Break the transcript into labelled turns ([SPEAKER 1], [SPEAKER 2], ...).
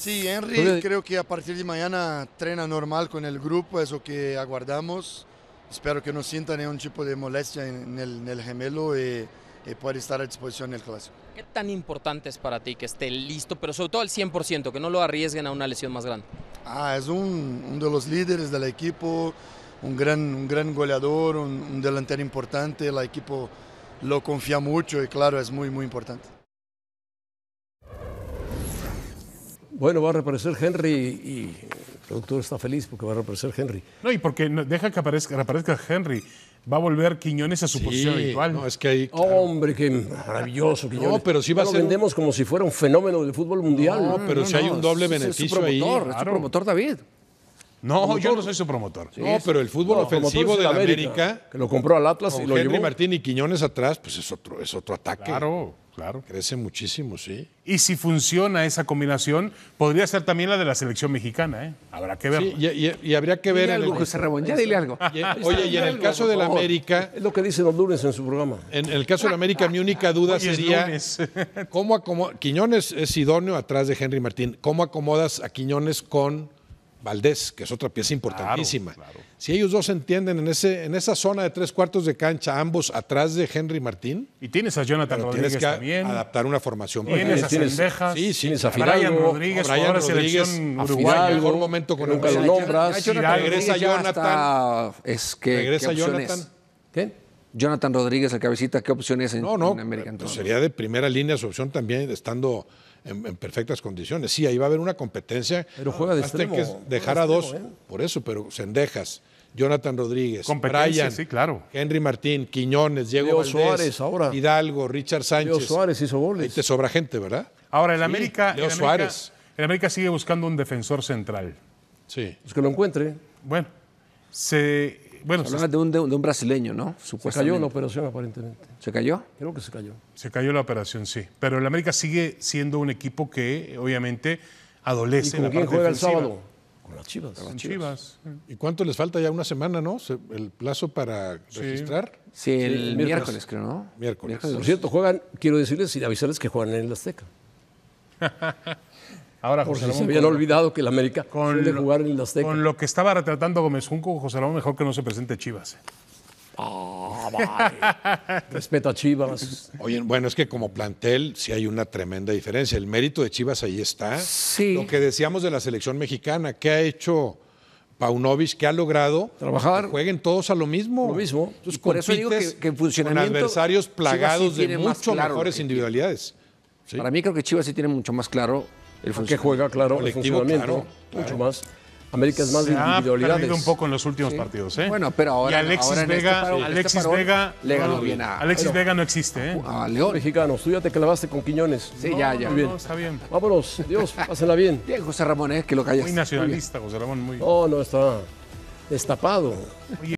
[SPEAKER 1] Sí, Henry creo que a partir de mañana trena normal con el grupo, eso que aguardamos. Espero que no sienta ningún tipo de molestia en el, gemelo y, eh, eh, pueda estar a disposición en el clásico.
[SPEAKER 2] ¿Qué tan importante es para ti que esté listo, pero sobre todo al 100%, que no lo arriesguen a una lesión más grande?
[SPEAKER 1] Ah, es uno de los líderes del equipo, un gran, un gran goleador, un, un delantero importante, el equipo lo confía mucho y claro, es muy, muy importante. Bueno, va a reaparecer Henry y el productor está feliz porque va a reaparecer Henry.
[SPEAKER 2] No, y porque deja que aparezca, Henry. Va a volver Quiñones a su posición habitual. No, es que hay Hombre, qué maravilloso Quiñones. No, pero sí va a ser.
[SPEAKER 1] como si fuera un fenómeno del fútbol mundial. No, pero si hay un doble beneficio promotor, ahí. Es promotor David. No, yo no soy su promotor.
[SPEAKER 2] no, pero el fútbol ofensivo de América, Que lo compró al Atlas y lo Henry llevó. Martín
[SPEAKER 1] y Quiñones atrás, pues es otro, es otro ataque. Claro claro. Crece muchísimo, sí.
[SPEAKER 2] Y si funciona esa combinación, podría ser también la de la selección mexicana, ¿eh? Habrá que ver. y, habría que ver. Algo, ya dile algo. oye, y en el caso de la América.
[SPEAKER 1] Es lo que dice los lunes en su programa. En el caso de la América, mi única duda sería. ¿Cómo acomodas. Quiñones es idóneo atrás de Henry Martín. ¿Cómo acomodas a Quiñones con Valdés, que es otra pieza importantísima. Si ellos dos entienden en, ese, en esa zona de tres cuartos de cancha, ambos atrás de Henry Martín. Y tienes a Jonathan Rodríguez tienes que adaptar una formación. Tienes a Sendejas. Sí, sí, tienes a Fidalgo, Brian Rodríguez, Brian Rodríguez a Fidalgo, momento con nunca lo nombras. Regresa Jonathan. Es que, regresa Jonathan. ¿Qué? Jonathan Rodríguez, el cabecita, ¿qué opción es en, no, no, América? Pues sería de primera línea su opción también, estando en, perfectas condiciones. Sí, ahí va a haber una competencia. Pero juega de extremo, que dejar a dos, ¿eh? por eso, pero Sendejas, Jonathan Rodríguez, Brian, Henry Martín, Quiñones, Diego Suárez, ahora.
[SPEAKER 2] Hidalgo, Richard Sánchez. Leo Suárez
[SPEAKER 1] hizo goles. Y te sobra gente, ¿verdad?
[SPEAKER 2] Ahora, en América. Diego Suárez. En América sigue buscando un defensor central. Sí. Es que lo encuentre. Bueno, se bueno, se, de, un, brasileño, ¿no? Se cayó la operación aparentemente. ¿Se cayó? Creo que se cayó. Se cayó la operación, sí. Pero el América sigue siendo un equipo que obviamente adolece. con quién juega el sábado? Con las Chivas. Con las Chivas.
[SPEAKER 1] ¿Y cuánto les falta ya? Una semana, ¿no? El plazo para registrar. Sí, el, miércoles, creo, ¿no? Miércoles. Por cierto, juegan, quiero decirles y avisarles que juegan en el Azteca.
[SPEAKER 2] Ahora, José se habían olvidado que el América con suele jugar en Con lo que estaba retratando Gómez Junco, José Ramón, mejor que no se presente Chivas. Ah, Respeto
[SPEAKER 1] a Chivas. Oye, bueno, es que como plantel sí hay una tremenda diferencia. El mérito de Chivas ahí está. Sí. Lo que decíamos de la selección mexicana, ¿qué ha hecho Paunovic? ¿Qué ha logrado? Trabajar. Que jueguen todos a lo mismo. Lo mismo. por eso digo que, que en Con adversarios plagados de mucho mejores individualidades. Para mí creo que Chivas sí tiene mucho más claro
[SPEAKER 2] el que juega, claro, el funcionamiento, mucho más. América es más individualidades. Ha perdido un poco en los últimos partidos, ¿eh? Bueno, pero ahora. Alexis Vega, Alexis Vega bien Alexis Vega no existe, ¿eh? A León. Mexicanos, tú ya te clavaste con Quiñones. Sí, ya, ya. Muy bien. está bien. Vámonos, Dios, pásenla bien. Bien, José Ramón, es eh, que lo callas. Muy nacionalista, José Ramón, muy. oh no, está destapado. Oye.